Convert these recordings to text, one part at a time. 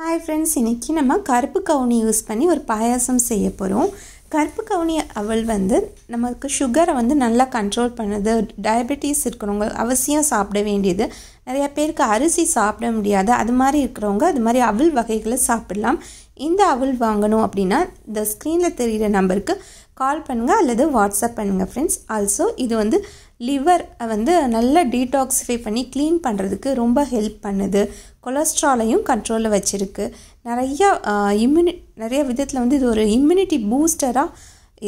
hi friends இன்றைக்கி நம்ம கருப்பு கவுனி யூஸ் பண்ணி ஒரு பாயாசம் செய்ய போகிறோம் கருப்பு கவுனி அவள் வந்து நமக்கு சுகரை வந்து நல்லா கண்ட்ரோல் பண்ணுது டயபெட்டிஸ் இருக்கிறவங்க அவசியம் சாப்பிட வேண்டியது நிறையா பேருக்கு அரிசி சாப்பிட முடியாது அது மாதிரி இருக்கிறவங்க அது மாதிரி அவள் வகைகளை சாப்பிடலாம் இந்த அவள் வாங்கணும் அப்படின்னா இந்த ஸ்க்ரீனில் தெரிகிற நம்பருக்கு கால் பண்ணுங்கள் அல்லது வாட்ஸ்அப் பண்ணுங்கள் ஃப்ரெண்ட்ஸ் ஆல்சோ இது வந்து லிவர் வந்து நல்ல டீடாக்ஸிஃபை பண்ணி க்ளீன் பண்ணுறதுக்கு ரொம்ப ஹெல்ப் பண்ணுது கொலஸ்ட்ராலையும் கண்ட்ரோலில் வச்சுருக்கு நிறையா இம்யூனி நிறைய விதத்தில் வந்து இது ஒரு இம்யூனிட்டி பூஸ்டராக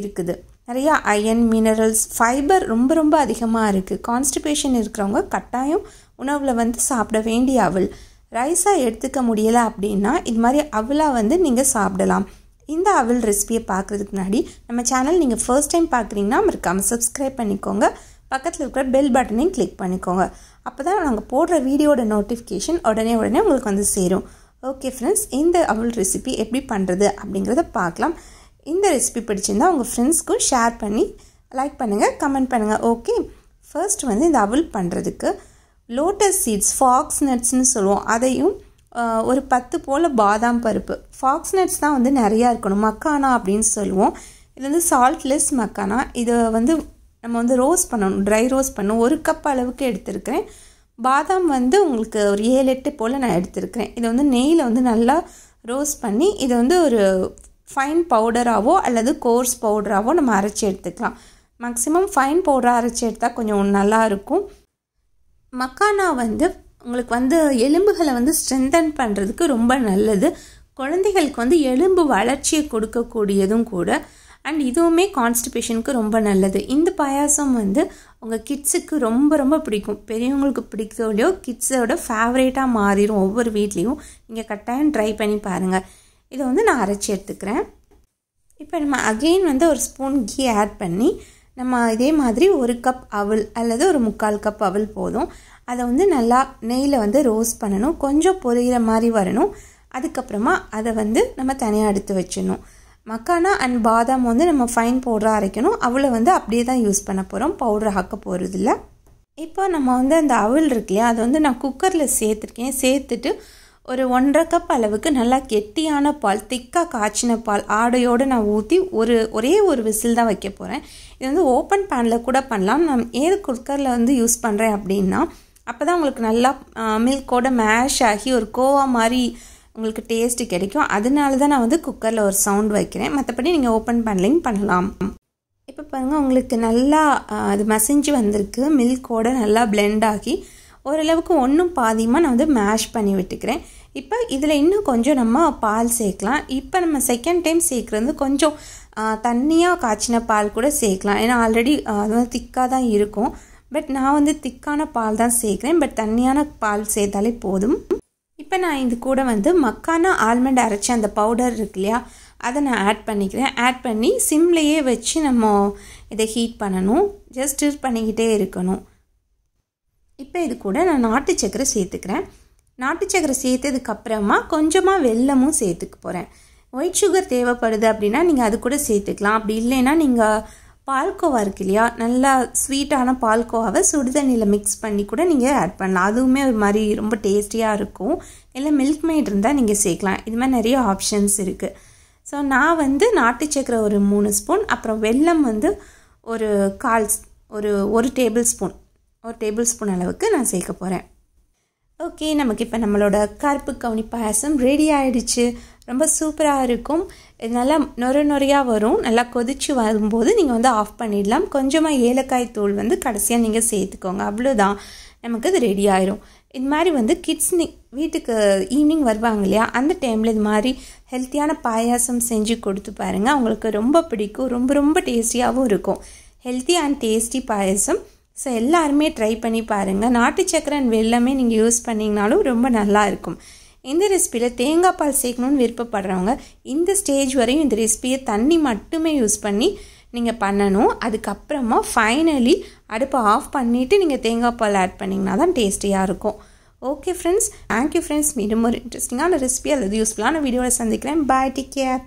இருக்குது நிறையா அயன் மினரல்ஸ் ஃபைபர் ரொம்ப ரொம்ப அதிகமாக இருக்குது கான்ஸ்டிபேஷன் இருக்கிறவங்க கட்டாயம் உணவில் வந்து சாப்பிட வேண்டிய அவள் ரைஸாக எடுத்துக்க முடியலை அப்படின்னா இது மாதிரி அவளாக வந்து நீங்கள் சாப்பிடலாம் இந்த அவள் ரெசிபியை பார்க்குறதுக்கு முன்னாடி நம்ம சேனல் நீங்கள் ஃபர்ஸ்ட் டைம் பார்க்குறீங்கன்னா மறக்காமல் சப்ஸ்கிரைப் பண்ணிக்கோங்க பக்கத்தில் இருக்கிற பெல் பட்டனையும் கிளிக் பண்ணிக்கோங்க அப்போ தான் நாங்கள் போடுற வீடியோட நோட்டிஃபிகேஷன் உடனே உடனே உங்களுக்கு வந்து சேரும் ஓகே ஃப்ரெண்ட்ஸ் இந்த அவள் ரெசிபி எப்படி பண்ணுறது அப்படிங்கிறத பார்க்கலாம் இந்த ரெசிபி பிடிச்சிருந்தால் உங்கள் ஃப்ரெண்ட்ஸ்க்கும் ஷேர் பண்ணி லைக் பண்ணுங்கள் கமெண்ட் பண்ணுங்கள் ஓகே ஃபர்ஸ்ட் வந்து இந்த அவுல் பண்ணுறதுக்கு லோட்டஸ் சீட்ஸ் ஃபாக்ஸ் நட்ஸ்னு சொல்லுவோம் அதையும் ஒரு பத்து போல் பாதாம் பருப்பு ஃபாக்ஸ் நட்ஸ் தான் வந்து நிறையா இருக்கணும் மக்கானா அப்படின்னு சொல்லுவோம் இது வந்து சால்ட்லெஸ் மக்கானா இதை வந்து நம்ம வந்து ரோஸ் பண்ணணும் ட்ரை ரோஸ் பண்ணணும் ஒரு கப் அளவுக்கு எடுத்துருக்கிறேன் பாதாம் வந்து உங்களுக்கு ஒரு ஏழு எட்டு போல் நான் எடுத்திருக்கிறேன் இதை வந்து நெய்யில் வந்து நல்லா ரோஸ் பண்ணி இதை வந்து ஒரு ஃபைன் பவுடராகவோ அல்லது கோர்ஸ் பவுடராகவோ நம்ம அரைச்சி எடுத்துக்கலாம் மேக்ஸிமம் ஃபைன் பவுடராக அரைச்சி எடுத்தால் கொஞ்சம் நல்லாயிருக்கும் மக்கானா வந்து உங்களுக்கு வந்து எலும்புகளை வந்து ஸ்ட்ரென்தன் பண்ணுறதுக்கு ரொம்ப நல்லது குழந்தைகளுக்கு வந்து எலும்பு வளர்ச்சியை கொடுக்கக்கூடியதும் கூட அண்ட் இதுவுமே கான்ஸ்டிபேஷனுக்கு ரொம்ப நல்லது இந்த பாயாசம் வந்து உங்கள் கிட்ஸுக்கு ரொம்ப ரொம்ப பிடிக்கும் பெரியவங்களுக்கு பிடிக்கிறதோ கிட்ஸோட ஃபேவரேட்டாக மாறிடும் ஒவ்வொரு வீட்லேயும் நீங்கள் கட்டாயம் ட்ரை பண்ணி பாருங்கள் இதை வந்து நான் அரைச்சி எடுத்துக்கிறேன் இப்போ நம்ம அகெயின் வந்து ஒரு ஸ்பூன் கீ ஆட் பண்ணி நம்ம இதே மாதிரி ஒரு கப் அவல் அல்லது ஒரு முக்கால் கப் அவல் போதும் அதை வந்து நல்லா நெய்யில் வந்து ரோஸ்ட் பண்ணணும் கொஞ்சம் பொரியிற மாதிரி வரணும் அதுக்கப்புறமா அதை வந்து நம்ம தனியாக எடுத்து வச்சிடணும் மக்கானா அண்ட் பாதாம் வந்து நம்ம ஃபைன் பவுடராக அரைக்கணும் அவளை வந்து அப்படியே தான் யூஸ் பண்ண போகிறோம் பவுடர் ஆக்க போகிறதில்ல இப்போ நம்ம வந்து அந்த அவல் இருக்கு இல்லையா அது வந்து நான் குக்கரில் சேர்த்துருக்கேன் சேர்த்துட்டு ஒரு ஒன்றரை கப் அளவுக்கு நல்லா கெட்டியான பால் திக்காக காய்ச்சின பால் ஆடையோடு நான் ஊற்றி ஒரு ஒரே ஒரு விசில் தான் வைக்க போகிறேன் இது வந்து ஓப்பன் பேனில் கூட பண்ணலாம் நான் ஏர் குக்கரில் வந்து யூஸ் பண்ணுறேன் அப்படின்னா அப்போ தான் உங்களுக்கு நல்லா மில்கோட மேஷ் ஆகி ஒரு கோவா மாதிரி உங்களுக்கு டேஸ்ட்டு கிடைக்கும் அதனால தான் நான் வந்து குக்கரில் ஒரு சவுண்ட் வைக்கிறேன் மற்றபடி நீங்கள் ஓப்பன் பண்ணலிங் பண்ணலாம் இப்போ பாருங்கள் உங்களுக்கு நல்லா அது மசிஞ்சு வந்திருக்கு மில்கோடு நல்லா பிளெண்ட் ஆகி ஓரளவுக்கு ஒன்றும் பாதியமாக நான் வந்து மேஷ் பண்ணி விட்டுக்கிறேன் இப்போ இதில் இன்னும் கொஞ்சம் நம்ம பால் சேர்க்கலாம் இப்போ நம்ம செகண்ட் டைம் சேர்க்குறது கொஞ்சம் தண்ணியாக காய்ச்சின பால் கூட சேர்க்கலாம் ஏன்னா ஆல்ரெடி அது வந்து திக்காக தான் இருக்கும் பட் நான் வந்து திக்கான பால் தான் சேர்க்குறேன் பட் தண்ணியான பால் சேர்த்தாலே போதும் இப்போ நான் இது கூட வந்து மக்கானா ஆல்மண்ட் அரைச்ச அந்த பவுடர் இருக்கு இல்லையா அதை நான் ஆட் பண்ணிக்கிறேன் ஆட் பண்ணி சிம்லேயே வச்சு நம்ம இதை ஹீட் பண்ணணும் ஜஸ்ட் ஸ்டிர் பண்ணிக்கிட்டே இருக்கணும் இப்போ இது கூட நான் நாட்டு சக்கரை சேர்த்துக்கிறேன் நாட்டு சக்கரை சேர்த்ததுக்கப்புறமா கொஞ்சமாக வெள்ளமும் சேர்த்துக்க போகிறேன் ஒயிட் சுகர் தேவைப்படுது அப்படின்னா நீங்கள் அது கூட சேர்த்துக்கலாம் அப்படி இல்லைன்னா நீங்கள் பால்கோவா இருக்கு இல்லையா நல்லா ஸ்வீட்டான பால்கோவாவை சுடுதண்ணியில் மிக்ஸ் பண்ணி கூட நீங்கள் ஆட் பண்ணலாம் அதுவுமே ஒரு மாதிரி ரொம்ப டேஸ்டியாக இருக்கும் இல்லை மில்க் மெய்ட் இருந்தால் நீங்கள் சேர்க்கலாம் இது மாதிரி நிறைய ஆப்ஷன்ஸ் இருக்குது ஸோ நான் வந்து நாட்டு சக்கரை ஒரு மூணு ஸ்பூன் அப்புறம் வெல்லம் வந்து ஒரு கால் ஒரு ஒரு டேபிள் ஸ்பூன் ஒரு டேபிள் ஸ்பூன் அளவுக்கு நான் சேர்க்க போகிறேன் ஓகே நமக்கு இப்போ நம்மளோட கருப்பு கவுனி பாயசம் ரெடி ஆகிடுச்சு ரொம்ப சூப்பராக இருக்கும் இது நல்லா நொறு நொறையாக வரும் நல்லா கொதித்து வரும்போது நீங்கள் வந்து ஆஃப் பண்ணிடலாம் கொஞ்சமாக ஏலக்காய் தூள் வந்து கடைசியாக நீங்கள் சேர்த்துக்கோங்க அவ்வளோதான் நமக்கு இது ரெடி ஆயிரும் இது மாதிரி வந்து கிட்ஸ் வீட்டுக்கு ஈவினிங் வருவாங்க இல்லையா அந்த டைமில் இது மாதிரி ஹெல்த்தியான பாயாசம் செஞ்சு கொடுத்து பாருங்கள் அவங்களுக்கு ரொம்ப பிடிக்கும் ரொம்ப ரொம்ப டேஸ்டியாகவும் இருக்கும் healthy and tasty payasam so எல்லாருமே ட்ரை பண்ணி பாருங்கள் நாட்டு சக்கரை அண்ட் வெள்ளமே நீங்கள் யூஸ் பண்ணிங்கனாலும் ரொம்ப நல்லாயிருக்கும் இந்த ரெசிபியில் தேங்காய் பால் சேர்க்கணும்னு விருப்பப்படுறவங்க இந்த ஸ்டேஜ் வரையும் இந்த ரெசிபியை தண்ணி மட்டுமே யூஸ் பண்ணி நீங்கள் பண்ணணும் அதுக்கப்புறமா ஃபைனலி அடுப்பை ஆஃப் பண்ணிவிட்டு நீங்கள் தேங்காய் பால் ஆட் பண்ணிங்கன்னா தான் டேஸ்டியாக இருக்கும் ஓகே ஃப்ரெண்ட்ஸ் தேங்க்யூ ஃப்ரெண்ட்ஸ் மீண்டும் ஒரு இன்ட்ரெஸ்டிங்கான ரெசிபி அல்லது யூஸ்ஃபுல்லான வீடியோவில் சந்திக்கிறேன் பாய் டிக் கேர்